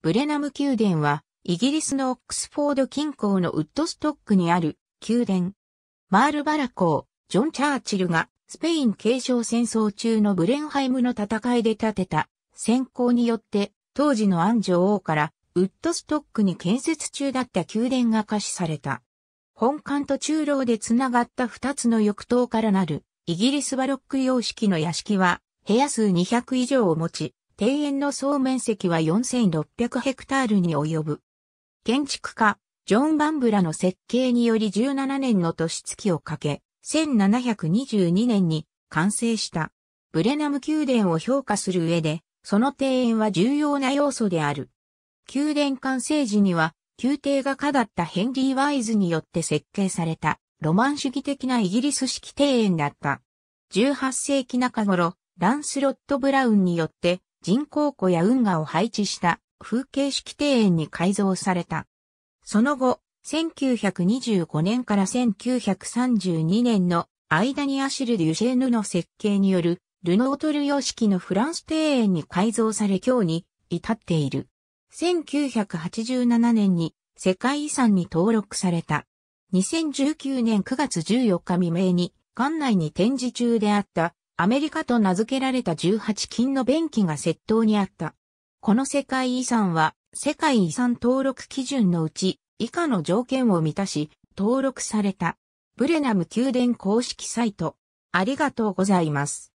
ブレナム宮殿は、イギリスのオックスフォード近郊のウッドストックにある宮殿。マールバラ公、ジョン・チャーチルがスペイン継承戦争中のブレンハイムの戦いで建てた先行によって当時の安女王からウッドストックに建設中だった宮殿が可視された。本館と中楼でつながった二つの翼塔からなるイギリスバロック様式の屋敷は部屋数200以上を持ち、庭園の総面積は4600ヘクタールに及ぶ。建築家、ジョン・バンブラの設計により17年の年月をかけ、1722年に完成した。ブレナム宮殿を評価する上で、その庭園は重要な要素である。宮殿完成時には、宮廷画家だったヘンリー・ワイズによって設計された、ロマン主義的なイギリス式庭園だった。18世紀中頃、ランスロット・ブラウンによって、人工湖や運河を配置した風景式庭園に改造された。その後、1925年から1932年の間にアシル・デュシェーヌの設計によるルノートル様式のフランス庭園に改造され今日に至っている。1987年に世界遺産に登録された。2019年9月14日未明に館内に展示中であったアメリカと名付けられた18金の便器が窃盗にあった。この世界遺産は、世界遺産登録基準のうち、以下の条件を満たし、登録された。ブレナム宮殿公式サイト。ありがとうございます。